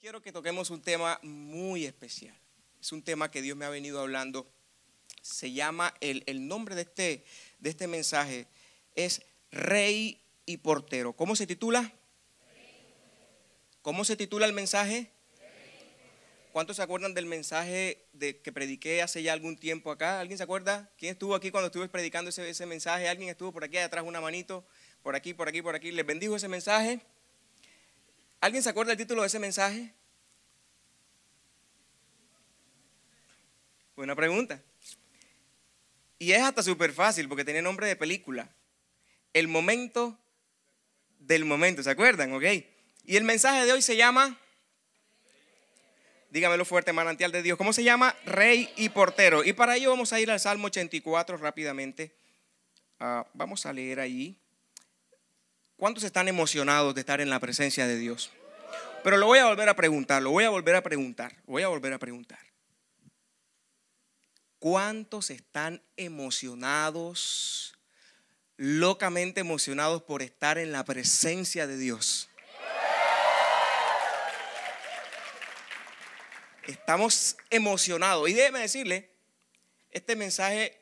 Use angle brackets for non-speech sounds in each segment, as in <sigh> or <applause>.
quiero que toquemos un tema muy especial. Es un tema que Dios me ha venido hablando. Se llama, el, nombre de este, de este mensaje es Rey y Portero. ¿Cómo se titula? ¿Cómo se titula el mensaje? ¿Cuántos se acuerdan del mensaje de, que prediqué hace ya algún tiempo acá? ¿Alguien se acuerda? ¿Quién estuvo aquí cuando estuve predicando ese, ese mensaje? ¿Alguien estuvo por aquí atrás una manito? Por aquí, por aquí, por aquí. ¿Les bendijo ese mensaje? ¿Alguien se acuerda del título de ese mensaje? Buena pregunta. Y es hasta súper fácil porque tiene nombre de película. El momento del momento, ¿se acuerdan? Ok. Y el mensaje de hoy se llama, dígamelo fuerte, manantial de Dios. ¿Cómo se llama? Rey y portero. Y para ello vamos a ir al Salmo 84 rápidamente. Ah, vamos a leer allí. ¿Cuántos están emocionados de estar en la presencia de Dios? Pero lo voy a volver a preguntar, lo voy a volver a preguntar, voy a volver a preguntar. ¿Cuántos están emocionados, locamente emocionados por estar en la presencia de Dios? Estamos emocionados. Y déjeme decirle, este mensaje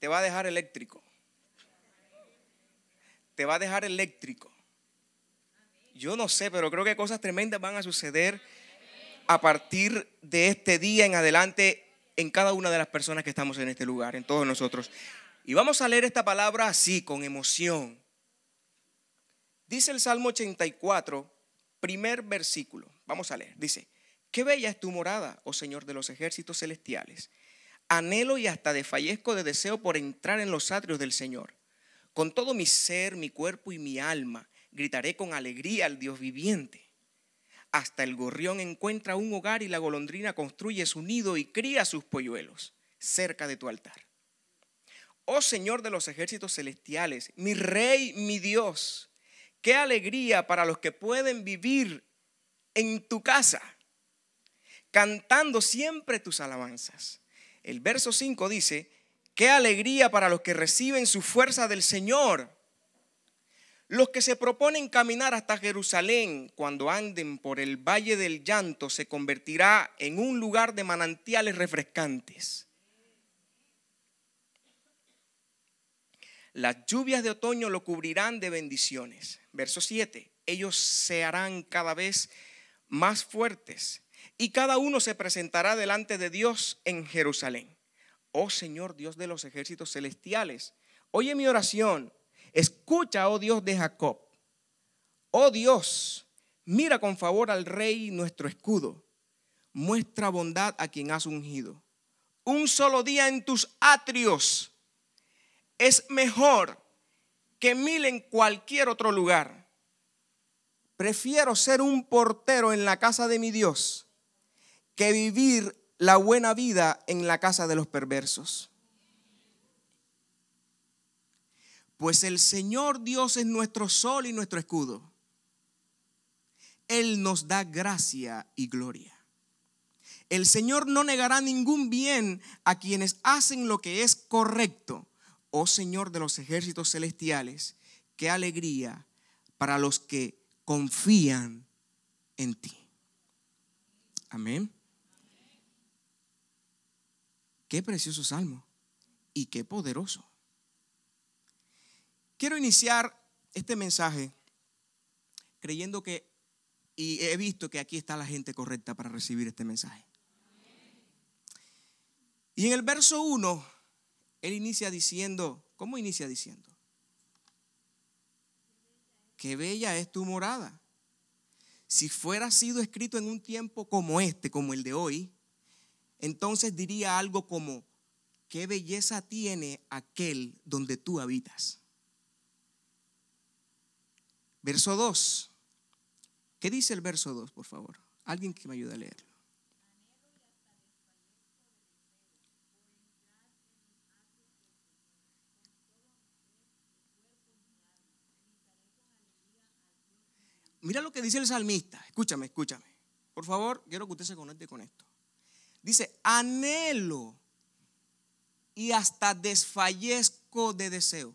te va a dejar eléctrico te va a dejar eléctrico. Yo no sé, pero creo que cosas tremendas van a suceder a partir de este día en adelante en cada una de las personas que estamos en este lugar, en todos nosotros. Y vamos a leer esta palabra así, con emoción. Dice el Salmo 84, primer versículo. Vamos a leer. Dice, qué bella es tu morada, oh Señor de los ejércitos celestiales. Anhelo y hasta desfallezco de deseo por entrar en los atrios del Señor. Con todo mi ser, mi cuerpo y mi alma, gritaré con alegría al Dios viviente. Hasta el gorrión encuentra un hogar y la golondrina construye su nido y cría sus polluelos cerca de tu altar. Oh Señor de los ejércitos celestiales, mi Rey, mi Dios, qué alegría para los que pueden vivir en tu casa, cantando siempre tus alabanzas. El verso 5 dice, Qué alegría para los que reciben su fuerza del Señor. Los que se proponen caminar hasta Jerusalén cuando anden por el valle del llanto se convertirá en un lugar de manantiales refrescantes. Las lluvias de otoño lo cubrirán de bendiciones. Verso 7. Ellos se harán cada vez más fuertes y cada uno se presentará delante de Dios en Jerusalén oh Señor Dios de los ejércitos celestiales, oye mi oración, escucha, oh Dios de Jacob, oh Dios, mira con favor al Rey nuestro escudo, muestra bondad a quien has ungido. Un solo día en tus atrios es mejor que mil en cualquier otro lugar. Prefiero ser un portero en la casa de mi Dios que vivir la buena vida en la casa de los perversos. Pues el Señor Dios es nuestro sol y nuestro escudo. Él nos da gracia y gloria. El Señor no negará ningún bien a quienes hacen lo que es correcto. Oh Señor de los ejércitos celestiales, qué alegría para los que confían en ti. Amén. Qué precioso salmo y qué poderoso. Quiero iniciar este mensaje creyendo que, y he visto que aquí está la gente correcta para recibir este mensaje. Y en el verso 1, él inicia diciendo, ¿cómo inicia diciendo? Qué bella es tu morada. Si fuera sido escrito en un tiempo como este, como el de hoy, entonces diría algo como, ¿qué belleza tiene aquel donde tú habitas? Verso 2. ¿Qué dice el verso 2, por favor? Alguien que me ayude a leerlo. Mira lo que dice el salmista. Escúchame, escúchame. Por favor, quiero que usted se conecte con esto. Dice, anhelo y hasta desfallezco de deseo.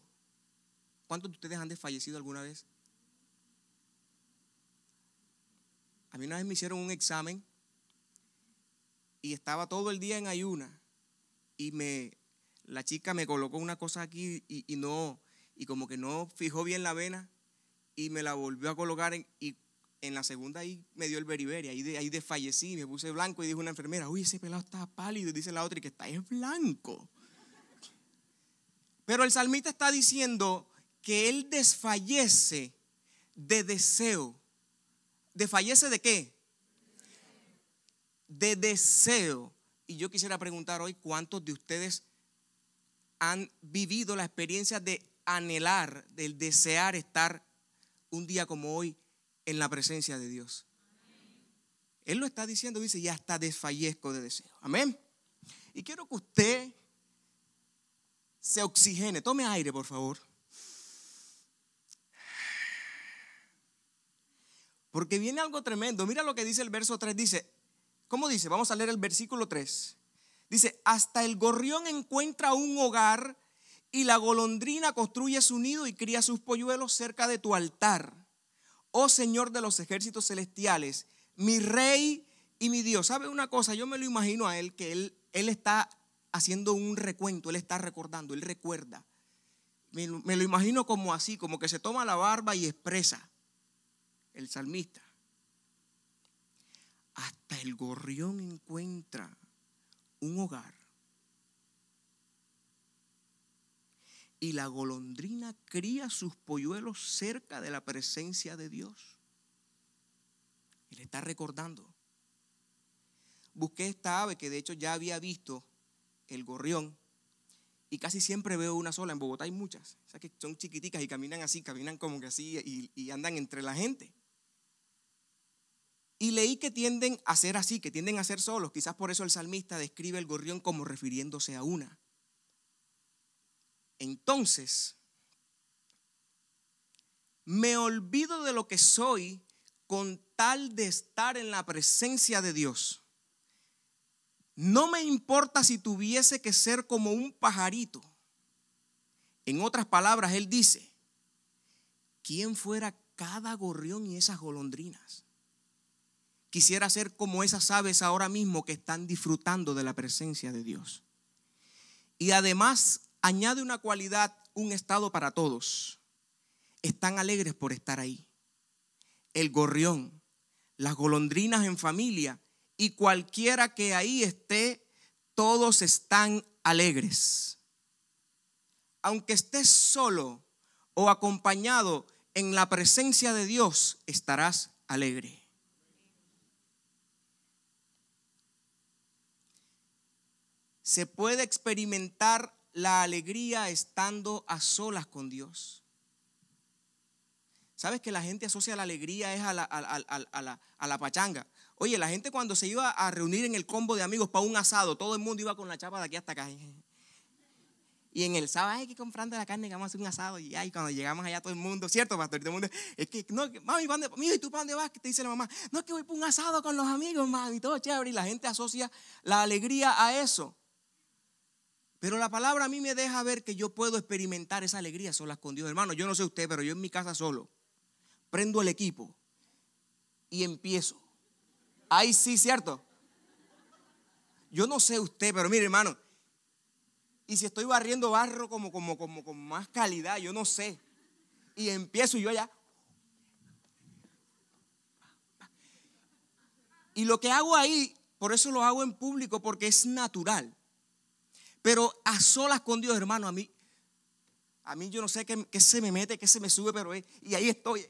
¿Cuántos de ustedes han desfallecido alguna vez? A mí una vez me hicieron un examen y estaba todo el día en ayuna y me la chica me colocó una cosa aquí y, no y como que no fijó bien la vena y me la volvió a colocar en, en la segunda ahí me dio el beriberi, ahí, de, ahí desfallecí, me puse blanco y dijo una enfermera, uy, ese pelado está pálido. Y dice la otra, y que está es blanco. Pero el salmista está diciendo que él desfallece de deseo. ¿Desfallece de qué? De deseo. Y yo quisiera preguntar hoy cuántos de ustedes han vivido la experiencia de anhelar, del desear estar un día como hoy en la presencia de Dios. Él lo está diciendo, dice, Ya hasta desfallezco de deseo. Amén. Y quiero que usted se oxigene. Tome aire, por favor. Porque viene algo tremendo. Mira lo que dice el verso 3. Dice, ¿cómo dice? Vamos a leer el versículo 3. Dice, hasta el gorrión encuentra un hogar y la golondrina construye su nido y cría sus polluelos cerca de tu altar oh Señor de los ejércitos celestiales, mi rey y mi Dios. ¿Sabe una cosa? Yo me lo imagino a él que él, él está haciendo un recuento, él está recordando, él recuerda. Me, me lo imagino como así, como que se toma la barba y expresa el salmista. Hasta el gorrión encuentra un hogar y la golondrina cría sus polluelos cerca de la presencia de Dios. Y le está recordando. Busqué esta ave que de hecho ya había visto, el gorrión, y casi siempre veo una sola. En Bogotá hay muchas, o sea que son chiquiticas y caminan así, caminan como que así y, y andan entre la gente. Y leí que tienden a ser así, que tienden a ser solos. Quizás por eso el salmista describe el gorrión como refiriéndose a una. Entonces, me olvido de lo que soy con tal de estar en la presencia de Dios. No me importa si tuviese que ser como un pajarito. En otras palabras, él dice, ¿quién fuera cada gorrión y esas golondrinas? Quisiera ser como esas aves ahora mismo que están disfrutando de la presencia de Dios. Y además añade una cualidad, un estado para todos. Están alegres por estar ahí. El gorrión, las golondrinas en familia y cualquiera que ahí esté, todos están alegres. Aunque estés solo o acompañado en la presencia de Dios, estarás alegre. se puede experimentar la alegría estando a solas con Dios. ¿Sabes que la gente asocia la alegría es a la, pachanga? Oye, la gente cuando se iba a reunir en el combo de amigos para un asado, todo el mundo iba con la chapa de aquí hasta acá. <laughs> Y en el sábado, hay que comprando la carne, que vamos a hacer un asado. Y ay, cuando llegamos allá, todo el mundo, ¿cierto, pastor? Todo el mundo, es que, no, mami, ¿y tú para dónde vas? Que te dice la mamá, no, es que voy para un asado con los amigos, mami, todo chévere. Y la gente asocia la alegría a eso. Pero la palabra a mí me deja ver que yo puedo experimentar esa alegría solas con Dios. Hermano, yo no sé usted, pero yo en mi casa solo prendo el equipo y empiezo. Ahí sí, ¿cierto? Yo no sé usted, pero mire, hermano, y si estoy barriendo barro como, como, como, con más calidad, yo no sé. Y empiezo y yo allá. Y lo que hago ahí, por eso lo hago en público, porque es natural. Pero a solas con Dios, hermano, a mí, a mí yo no sé qué, se me mete, qué se me sube, pero es, y ahí estoy.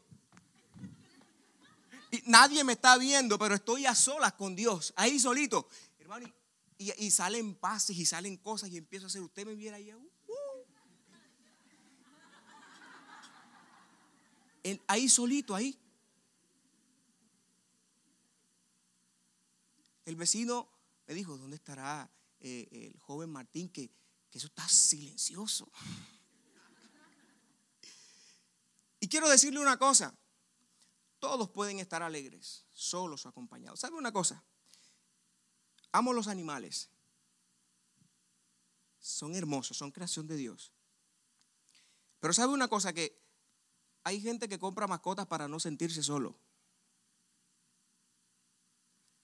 Y nadie me está viendo, pero estoy a solas con Dios, ahí solito. Hermano, y, salen pases y salen cosas y empiezo a hacer, usted me viera ahí. Uh, uh. ahí solito, ahí. El vecino me dijo, ¿dónde estará eh, el joven Martín, que, que eso está silencioso. Y quiero decirle una cosa, todos pueden estar alegres, solos o acompañados. ¿Sabe una cosa? Amo los animales. Son hermosos, son creación de Dios. Pero ¿sabe una cosa? Que hay gente que compra mascotas para no sentirse solo.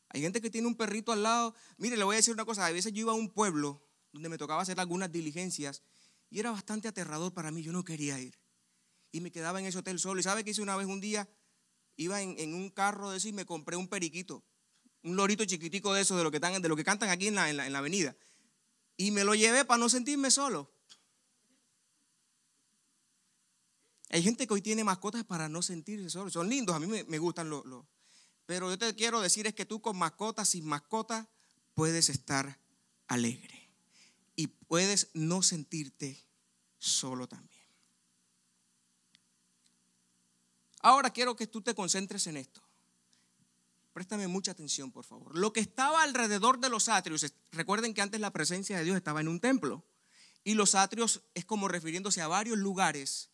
Hay gente que tiene un perrito al lado. Mire, le voy a decir una cosa. A veces yo iba a un pueblo donde me tocaba hacer algunas diligencias y era bastante aterrador para mí. Yo no quería ir. Y me quedaba en ese hotel solo. ¿Y sabe qué hice una vez un día? Iba en, un carro de eso y me compré un periquito. Un lorito chiquitico de esos, de lo que, están, de lo que cantan aquí en la, avenida. Y me lo llevé para no sentirme solo. Hay gente que hoy tiene mascotas para no sentirse solo. Son lindos, a mí me, gustan los, pero yo te quiero decir es que tú con mascota, sin mascota, puedes estar alegre. Y puedes no sentirte solo también. Ahora quiero que tú te concentres en esto. Préstame mucha atención, por favor. Lo que estaba alrededor de los atrios, recuerden que antes la presencia de Dios estaba en un templo. Y los atrios es como refiriéndose a varios lugares,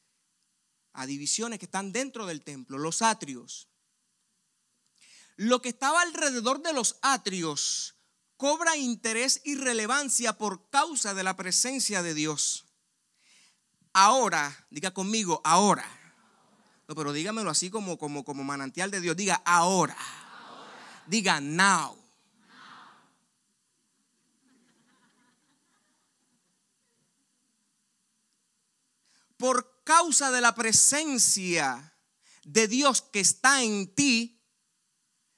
a divisiones que están dentro del templo, los atrios lo que estaba alrededor de los atrios cobra interés y relevancia por causa de la presencia de Dios. Ahora, diga conmigo, ahora. No, pero dígamelo así como, como, como manantial de Dios. Diga ahora. Diga now. Por causa de la presencia de Dios que está en ti,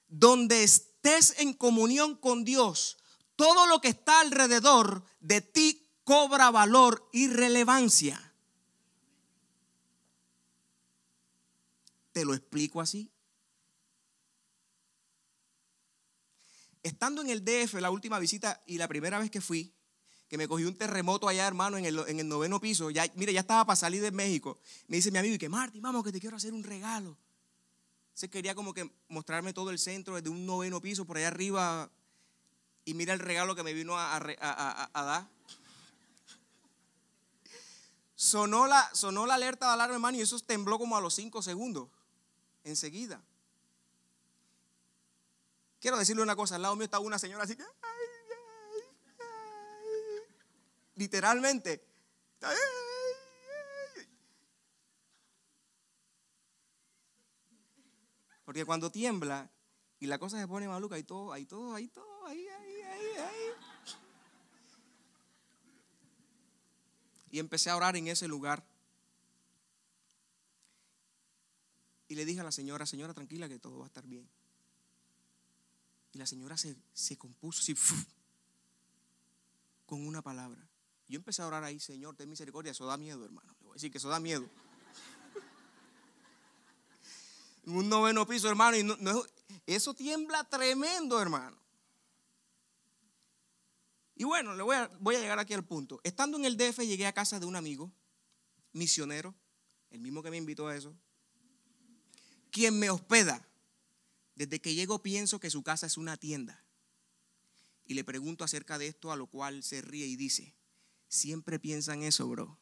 donde estés en comunión con Dios, todo lo que está alrededor de ti cobra valor y relevancia. Te lo explico así. Estando en el DF, la última visita y la primera vez que fui, que me cogió un terremoto allá, hermano, en el, en el noveno piso. Ya, ya estaba para salir de México. Me dice mi amigo, y que Martín, vamos, que te quiero hacer un regalo. Se quería como que mostrarme todo el centro desde un noveno piso por allá arriba y mira el regalo que me vino a, dar. Sonó la, sonó la alerta de alarma, hermano, y eso tembló como a los cinco segundos, enseguida. Quiero decirle una cosa, al lado mío estaba una señora así que, literalmente, Porque cuando tiembla y la cosa se pone maluca, hay todo, hay todo, hay todo, ahí, ahí, ahí, ahí. Y empecé a orar en ese lugar. Y le dije a la señora, señora, tranquila que todo va a estar bien. Y la señora se, compuso así, con una palabra. Yo empecé a orar ahí, Señor, ten misericordia, eso da miedo, hermano. Le voy a decir que eso da miedo un noveno piso, hermano, y no, eso tiembla tremendo, hermano. Y bueno, le voy a, voy a llegar aquí al punto. Estando en el DF, llegué a casa de un amigo, misionero, el mismo que me invitó a eso, quien me hospeda. Desde que llego pienso que su casa es una tienda. Y le pregunto acerca de esto, a lo cual se ríe y dice, siempre piensan eso, bro.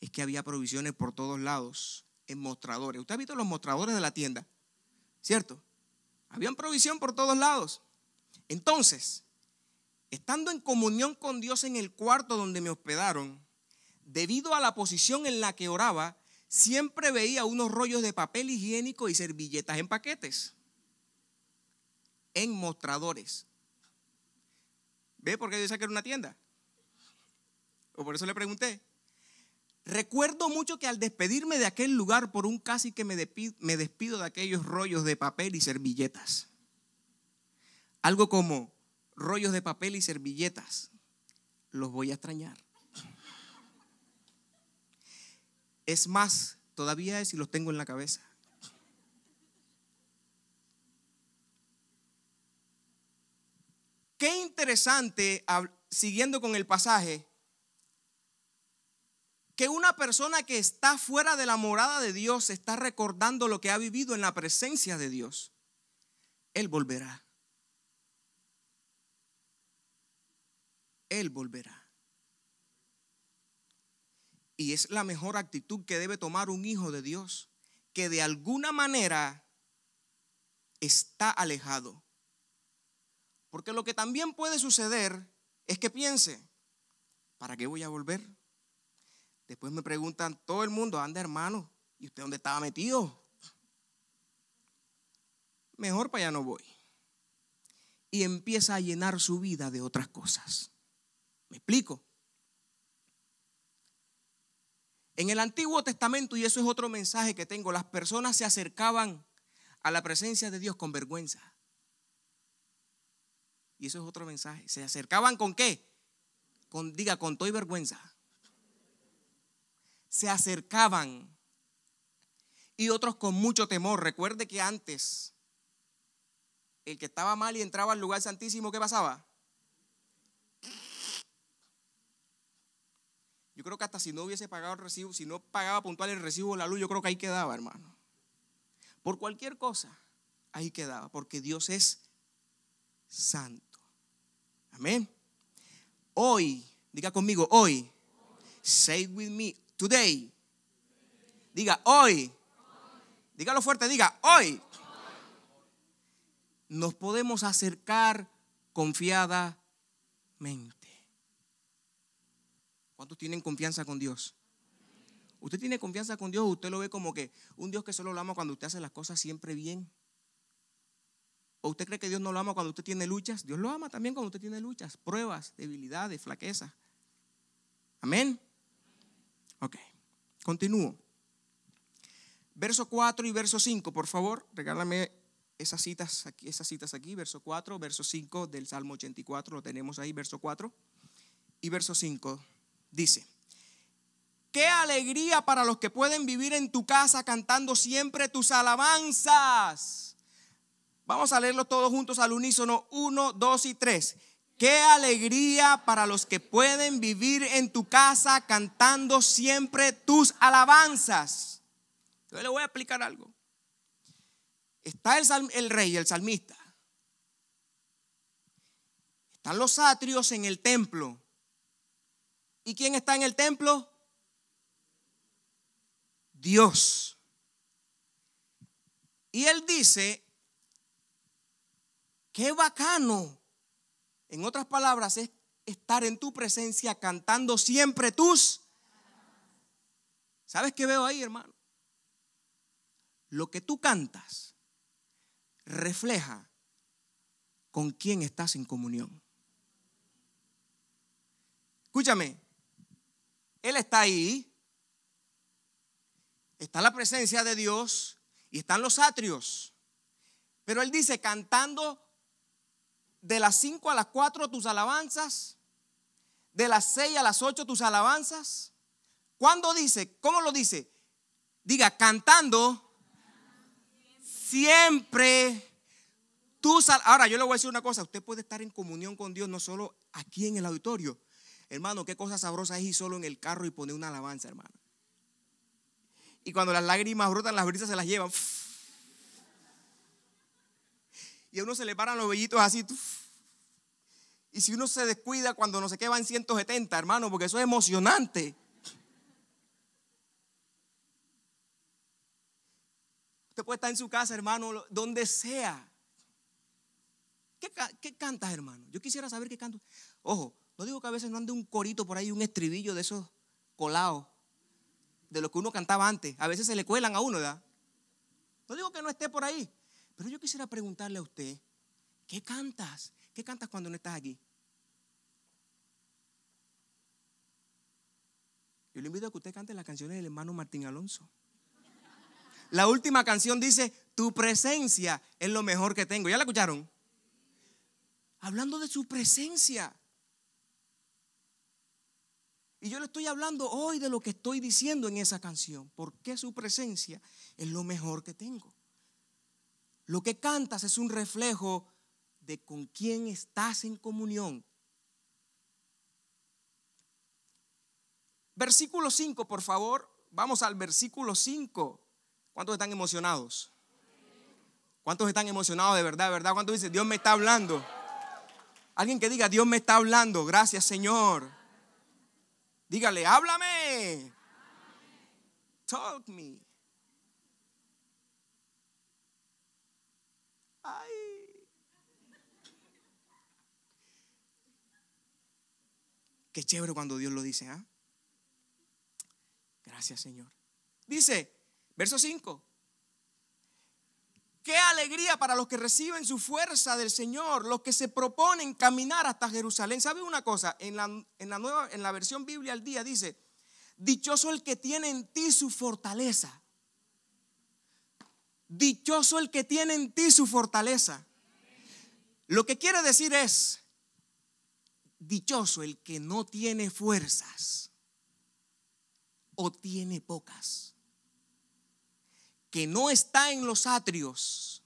Es que había provisiones por todos lados en mostradores. ¿Usted ha visto los mostradores de la tienda? ¿Cierto? Habían provisión por todos lados. Entonces, estando en comunión con Dios en el cuarto donde me hospedaron, debido a la posición en la que oraba, siempre veía unos rollos de papel higiénico y servilletas en paquetes, en mostradores. ¿Ve por qué yo era una tienda? O por eso le pregunté. Recuerdo mucho que al despedirme de aquel lugar por un casi que me despido, me despido de aquellos rollos de papel y servilletas. Algo como rollos de papel y servilletas. Los voy a extrañar. Es más, todavía es si los tengo en la cabeza. Qué interesante, siguiendo con el pasaje, que una persona que está fuera de la morada de Dios está recordando lo que ha vivido en la presencia de Dios. Él volverá. Él volverá. Y es la mejor actitud que debe tomar un hijo de Dios, que de alguna manera está alejado. Porque lo que también puede suceder es que piense, ¿para qué voy a volver? Después me preguntan todo el mundo, anda hermano, ¿y usted dónde estaba metido? Mejor para allá no voy. Y empieza a llenar su vida de otras cosas. ¿Me explico? En el Antiguo Testamento, y eso es otro mensaje que tengo, las personas se acercaban a la presencia de Dios con vergüenza. Y eso es otro mensaje. ¿Se acercaban con qué? Con, diga, con todo y vergüenza se acercaban y otros con mucho temor. Recuerde que antes el que estaba mal y entraba al lugar santísimo, ¿qué pasaba? Yo creo que hasta si no hubiese pagado el recibo, si no pagaba puntual el recibo de la luz, yo creo que ahí quedaba, hermano. Por cualquier cosa, ahí quedaba, porque Dios es santo. Amén. Hoy, diga conmigo, hoy, say with me, Today. Diga hoy. Dígalo fuerte, diga hoy. Nos podemos acercar confiadamente. ¿Cuántos tienen confianza con Dios? Usted tiene confianza con Dios, usted lo ve como que un Dios que solo lo ama cuando usted hace las cosas siempre bien. ¿O usted cree que Dios no lo ama cuando usted tiene luchas? Dios lo ama también cuando usted tiene luchas, pruebas, debilidades, flaquezas. Amén. Ok, continúo. Verso 4 y verso 5, por favor, regálame esas citas aquí, esas citas aquí, verso 4, verso 5 del Salmo 84, lo tenemos ahí, verso 4 y verso 5. Dice, qué alegría para los que pueden vivir en tu casa cantando siempre tus alabanzas. Vamos a leerlo todos juntos al unísono, 1, 2 y 3. Qué alegría para los que pueden vivir en tu casa cantando siempre tus alabanzas. Yo le voy a explicar algo. Está el, rey, el salmista. Están los atrios en el templo. ¿Y quién está en el templo? Dios. Y él dice, qué bacano en otras palabras, es estar en tu presencia cantando siempre tus. ¿Sabes qué veo ahí, hermano? Lo que tú cantas refleja con quién estás en comunión. Escúchame, Él está ahí, está la presencia de Dios y están los atrios. Pero Él dice, cantando de las 5 a las 4 tus alabanzas, de las 6 a las 8 tus alabanzas. ¿Cuándo dice? ¿Cómo lo dice? Diga, cantando siempre tus Ahora yo le voy a decir una cosa, usted puede estar en comunión con Dios no solo aquí en el auditorio. Hermano, qué cosa sabrosa es ir solo en el carro y poner una alabanza, hermano. Y cuando las lágrimas brotan, las brisas se las llevan y a uno se le paran los vellitos así. Y si uno se descuida cuando no se qué en 170, hermano, porque eso es emocionante. Usted puede estar en su casa, hermano, donde sea. ¿Qué, qué cantas, hermano? Yo quisiera saber qué canto. Ojo, no digo que a veces no ande un corito por ahí, un estribillo de esos colados, de los que uno cantaba antes. A veces se le cuelan a uno, ¿verdad? No digo que no esté por ahí, pero yo quisiera preguntarle a usted, ¿qué cantas? ¿Qué cantas cuando no estás aquí? Yo le invito a que usted cante las canciones del hermano Martín Alonso. La última canción dice, tu presencia es lo mejor que tengo. ¿Ya la escucharon? Hablando de su presencia. Y yo le estoy hablando hoy de lo que estoy diciendo en esa canción, porque su presencia es lo mejor que tengo. Lo que cantas es un reflejo de con quién estás en comunión. Versículo 5, por favor. Vamos al versículo 5. ¿Cuántos están emocionados? ¿Cuántos están emocionados de verdad, verdad? ¿Cuántos dicen, Dios me está hablando? Alguien que diga, Dios me está hablando, gracias Señor. Dígale, háblame. Talk me. Qué chévere cuando Dios lo dice. Ah, Gracias, Señor. Dice, verso 5. Qué alegría para los que reciben su fuerza del Señor, los que se proponen caminar hasta Jerusalén. ¿Sabe una cosa? En la, nueva, en la versión Biblia al día dice, dichoso el que tiene en ti su fortaleza. Dichoso el que tiene en ti su fortaleza. Lo que quiere decir es, dichoso el que no tiene fuerzas o tiene pocas, que no está en los atrios,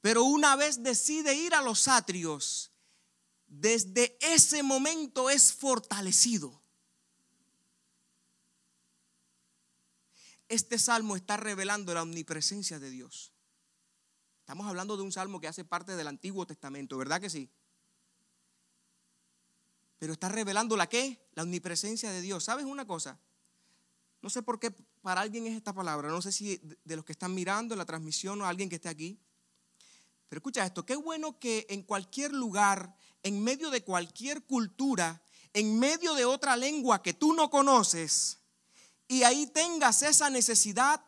pero una vez decide ir a los atrios, desde ese momento es fortalecido. Este salmo está revelando la omnipresencia de Dios. Estamos hablando de un salmo que hace parte del Antiguo Testamento, ¿verdad que sí? Pero está revelando la qué? La omnipresencia de Dios. ¿Sabes una cosa? No sé por qué para alguien es esta palabra. No sé si de los que están mirando la transmisión o alguien que esté aquí. Pero escucha esto. Qué bueno que en cualquier lugar, en medio de cualquier cultura, en medio de otra lengua que tú no conoces, y ahí tengas esa necesidad,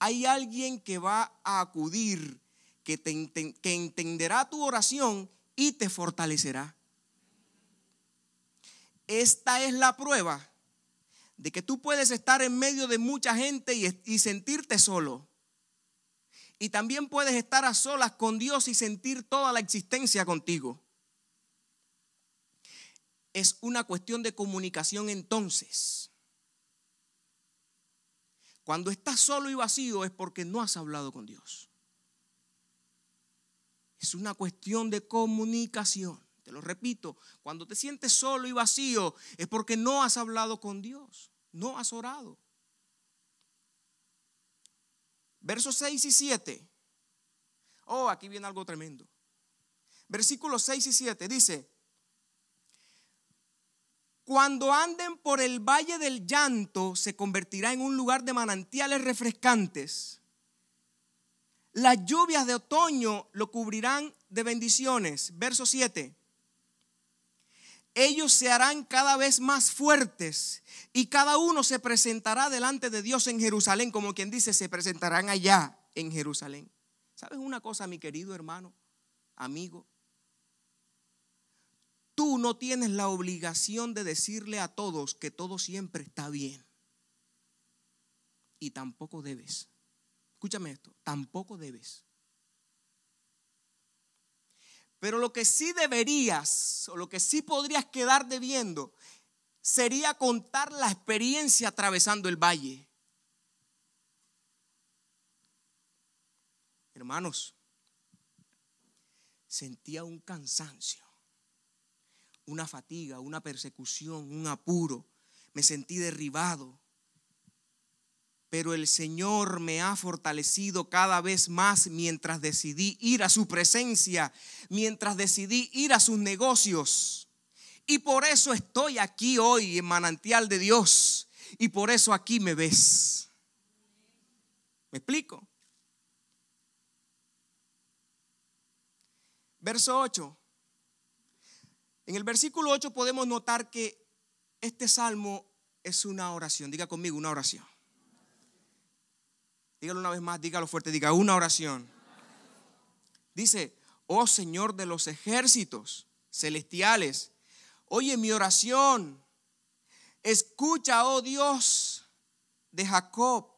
hay alguien que va a acudir, que, te, que entenderá tu oración y te fortalecerá. Esta es la prueba de que tú puedes estar en medio de mucha gente y, sentirte solo. Y también puedes estar a solas con Dios y sentir toda la existencia contigo. Es una cuestión de comunicación entonces. Cuando estás solo y vacío es porque no has hablado con Dios. Es una cuestión de comunicación lo repito, cuando te sientes solo y vacío es porque no has hablado con Dios, no has orado. Versos 6 y 7. Oh, aquí viene algo tremendo. Versículos 6 y 7 dice, cuando anden por el valle del llanto se convertirá en un lugar de manantiales refrescantes. Las lluvias de otoño lo cubrirán de bendiciones. Verso 7 ellos se harán cada vez más fuertes y cada uno se presentará delante de Dios en Jerusalén, como quien dice, se presentarán allá en Jerusalén. ¿Sabes una cosa, mi querido hermano, amigo? Tú no tienes la obligación de decirle a todos que todo siempre está bien. Y tampoco debes. Escúchame esto, tampoco debes. Pero lo que sí deberías, o lo que sí podrías quedar debiendo, sería contar la experiencia atravesando el valle. Hermanos, sentía un cansancio, una fatiga, una persecución, un apuro. Me sentí derribado, pero el Señor me ha fortalecido cada vez más mientras decidí ir a su presencia, mientras decidí ir a sus negocios. Y por eso estoy aquí hoy en manantial de Dios. Y por eso aquí me ves. ¿Me explico? Verso 8. En el versículo 8 podemos notar que este salmo es una oración. Diga conmigo, una oración. Dígalo una vez más, dígalo fuerte, diga una oración. Dice, oh Señor de los ejércitos celestiales, oye mi oración. Escucha, oh Dios de Jacob.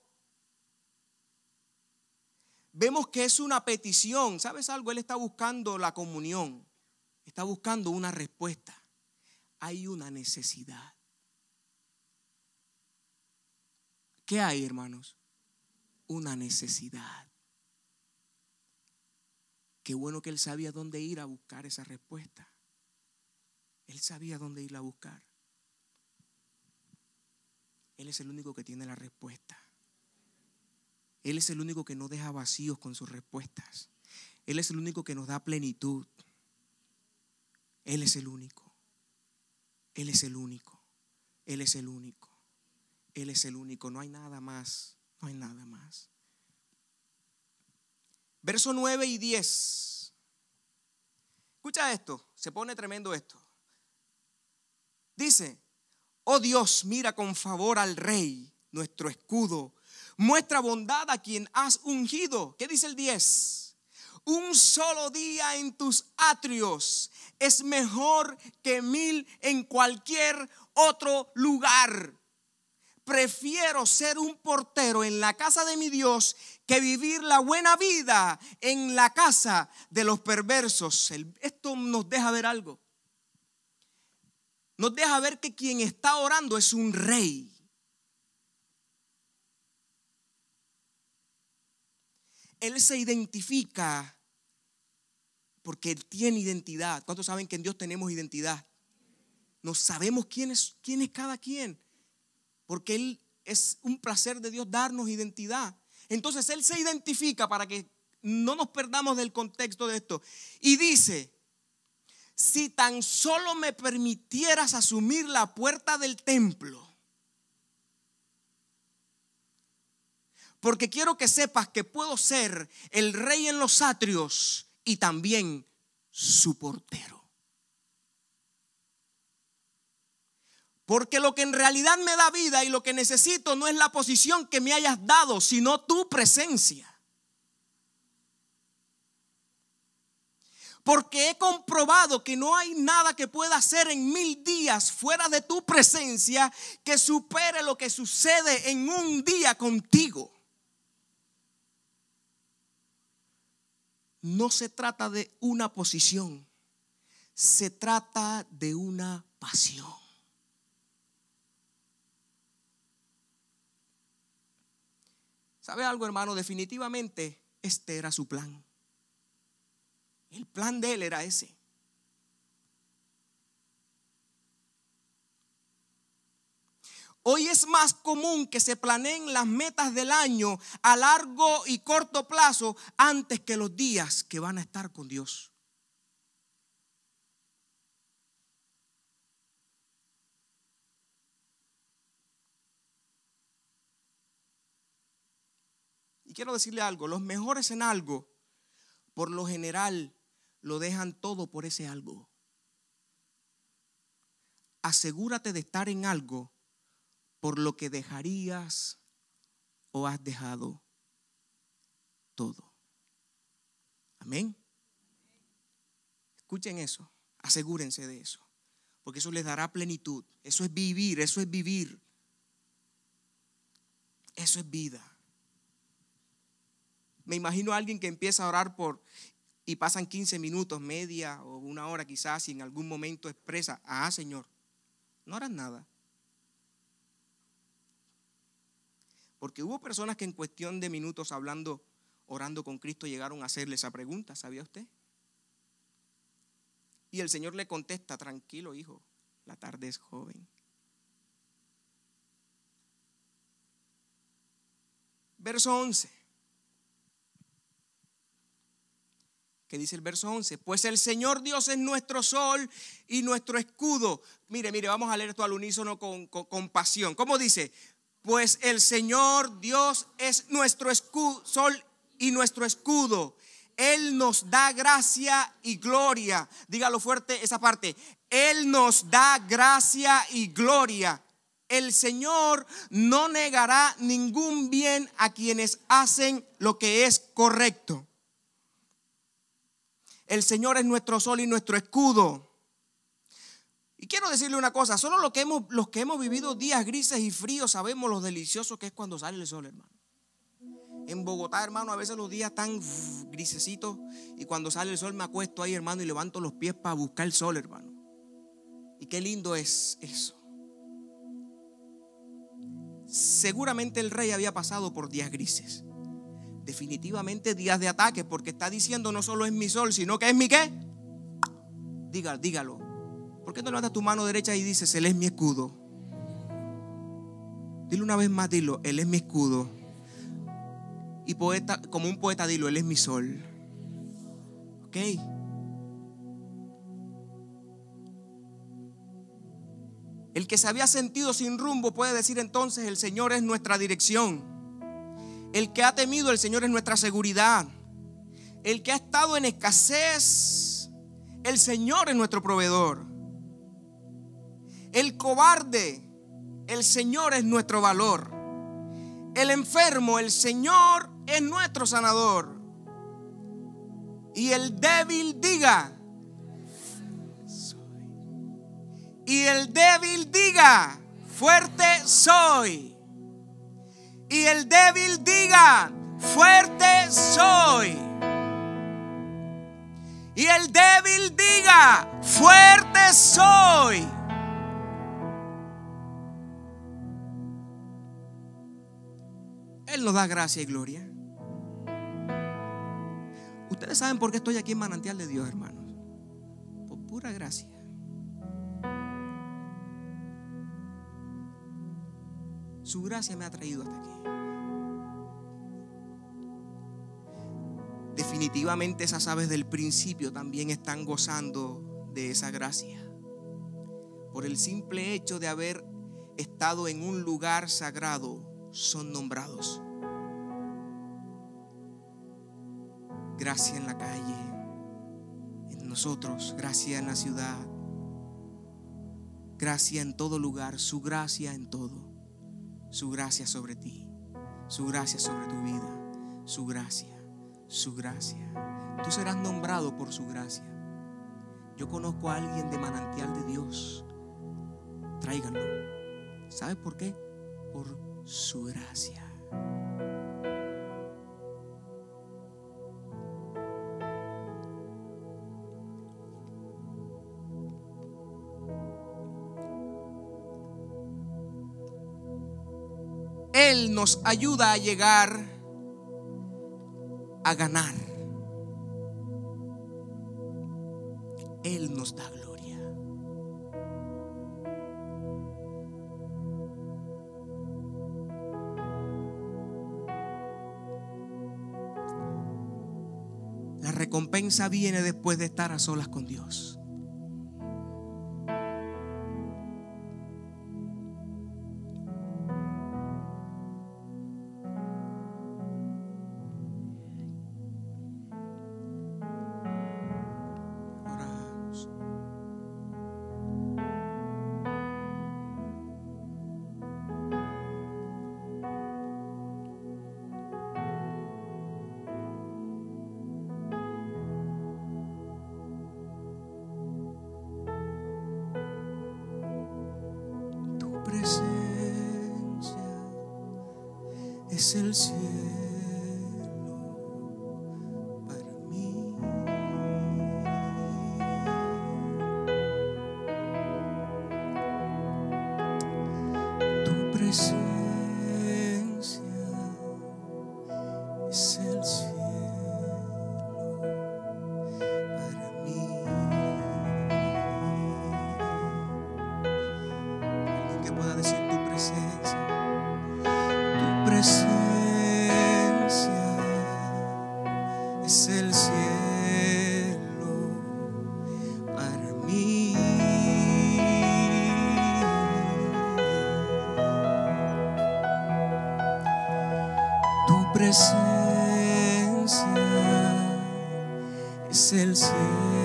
Vemos que es una petición. ¿Sabes algo? Él está buscando la comunión. Está buscando una respuesta. Hay una necesidad. ¿Qué hay, hermanos? una necesidad. Qué bueno que él sabía dónde ir a buscar esa respuesta. Él sabía dónde ir a buscar. Él es el único que tiene la respuesta. Él es el único que no deja vacíos con sus respuestas. Él es el único que nos da plenitud. Él es el único. Él es el único. Él es el único. Él es el único. No hay nada más. No hay nada más. Verso 9 y 10. Escucha esto, se pone tremendo esto. Dice, oh Dios, mira con favor al rey, nuestro escudo. Muestra bondad a quien has ungido. ¿Qué dice el 10? Un solo día en tus atrios es mejor que mil en cualquier otro lugar prefiero ser un portero en la casa de mi Dios que vivir la buena vida en la casa de los perversos. Esto nos deja ver algo. Nos deja ver que quien está orando es un rey. Él se identifica porque Él tiene identidad. ¿Cuántos saben que en Dios tenemos identidad? No sabemos quién es, quién es cada quien. Porque Él es un placer de Dios darnos identidad. Entonces Él se identifica para que no nos perdamos del contexto de esto. Y dice, si tan solo me permitieras asumir la puerta del templo, porque quiero que sepas que puedo ser el rey en los atrios y también su portero. Porque lo que en realidad me da vida y lo que necesito no es la posición que me hayas dado, sino tu presencia. Porque he comprobado que no hay nada que pueda hacer en mil días fuera de tu presencia que supere lo que sucede en un día contigo. No se trata de una posición, se trata de una pasión. ¿Sabe algo, hermano? Definitivamente este era su plan. El plan de él era ese. Hoy es más común que se planeen las metas del año a largo y corto plazo antes que los días que van a estar con Dios. quiero decirle algo, los mejores en algo, por lo general, lo dejan todo por ese algo. Asegúrate de estar en algo por lo que dejarías o has dejado todo. Amén. Escuchen eso, asegúrense de eso, porque eso les dará plenitud. Eso es vivir, eso es vivir. Eso es vida. Me imagino a alguien que empieza a orar por y pasan 15 minutos, media o una hora quizás, y en algún momento expresa, ah, Señor, no harás nada. Porque hubo personas que en cuestión de minutos hablando, orando con Cristo, llegaron a hacerle esa pregunta, ¿sabía usted? Y el Señor le contesta, tranquilo hijo, la tarde es joven. Verso 11. que dice el verso 11, pues el Señor Dios es nuestro sol y nuestro escudo. Mire, mire, vamos a leer esto al unísono con, compasión pasión. ¿Cómo dice? Pues el Señor Dios es nuestro escudo, sol y nuestro escudo. Él nos da gracia y gloria. Dígalo fuerte esa parte. Él nos da gracia y gloria. El Señor no negará ningún bien a quienes hacen lo que es correcto. El Señor es nuestro sol y nuestro escudo. Y quiero decirle una cosa, solo los que hemos, vivido días grises y fríos sabemos lo delicioso que es cuando sale el sol, hermano. En Bogotá, hermano, a veces los días están grisecitos y cuando sale el sol me acuesto ahí, hermano, y levanto los pies para buscar el sol, hermano. Y qué lindo es eso. Seguramente el rey había pasado por días grises definitivamente días de ataque, porque está diciendo no solo es mi sol, sino que es mi qué. diga, dígalo. ¿Por qué no levantas tu mano derecha y dices, Él es mi escudo? Dilo una vez más, dilo, Él es mi escudo. Y poeta, como un poeta, dilo, Él es mi sol. ¿Ok? El que se había sentido sin rumbo puede decir entonces, el Señor es nuestra dirección. El que ha temido el Señor es nuestra seguridad. El que ha estado en escasez, el Señor es nuestro proveedor. El cobarde, el Señor es nuestro valor. El enfermo, el Señor es nuestro sanador. Y el débil diga. soy. Y el débil diga, fuerte soy y el débil diga, fuerte soy. Y el débil diga, fuerte soy. Él nos da gracia y gloria. Ustedes saben por qué estoy aquí en Manantial de Dios, hermanos. Por pura gracia. Su gracia me ha traído hasta aquí. Definitivamente esas aves del principio también están gozando de esa gracia. Por el simple hecho de haber estado en un lugar sagrado, son nombrados. Gracia en la calle, en nosotros, gracia en la ciudad, gracia en todo lugar, su gracia en todo su gracia sobre ti, su gracia sobre tu vida, su gracia, su gracia. Tú serás nombrado por su gracia. Yo conozco a alguien de manantial de Dios. Tráiganlo. ¿Sabes por qué? Por su gracia. nos ayuda a llegar a ganar. Él nos da gloria. La recompensa viene después de estar a solas con Dios. es el cielo. presencia es el cielo.